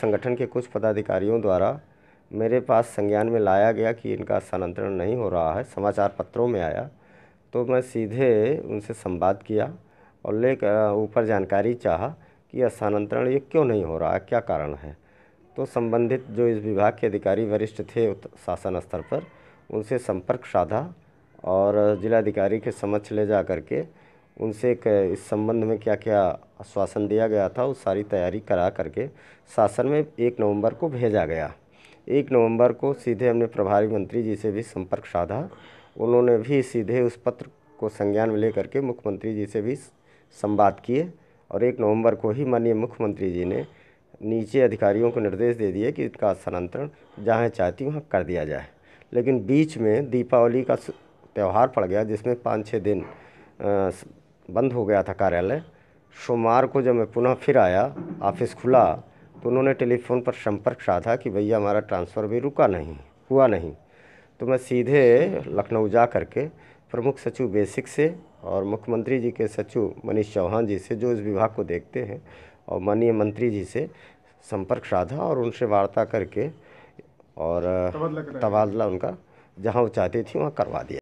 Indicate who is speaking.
Speaker 1: संगठन के कुछ पदाधिकारियों द्वारा मेरे पास संज्ञान में लाया गया कि इनका स्थानांतरण नहीं हो रहा है समाचार पत्रों में आया तो मैं सीधे उनसे संवाद किया और ले ऊपर जानकारी चाहा कि स्थानांतरण ये क्यों नहीं हो रहा है क्या कारण है तो संबंधित जो इस विभाग के अधिकारी वरिष्ठ थे शासन स्तर पर उनसे संपर्क साधा और जिलाधिकारी के समक्ष ले जा करके के उनसे इस संबंध में क्या क्या आश्वासन दिया गया था वो सारी तैयारी करा करके शासन में एक नवंबर को भेजा गया एक नवंबर को सीधे हमने प्रभारी मंत्री जी से भी संपर्क साधा उन्होंने भी सीधे उस पत्र को संज्ञान में ले करके मुख्यमंत्री जी से भी संवाद किए और एक नवंबर को ही माननीय मुख्यमंत्री जी ने नीचे अधिकारियों को निर्देश दे दिए कि इसका स्थानांतरण जहाँ चाहती वहाँ कर दिया जाए लेकिन बीच में दीपावली का त्यौहार पड़ गया जिसमें पाँच छः दिन बंद हो गया था कार्यालय सोमवार को जब मैं पुनः फिर आया ऑफिस खुला तो उन्होंने टेलीफोन पर संपर्क साधा कि भैया हमारा ट्रांसफ़र भी रुका नहीं हुआ नहीं तो मैं सीधे लखनऊ जा करके प्रमुख सचिव बेसिक से और मुख्यमंत्री जी के सचिव मनीष चौहान जी से जो इस विभाग को देखते हैं और माननीय मंत्री जी से संपर्क साधा और उनसे वार्ता करके और तबादला उनका जहाँ वो चाहती थी वहाँ करवा दिया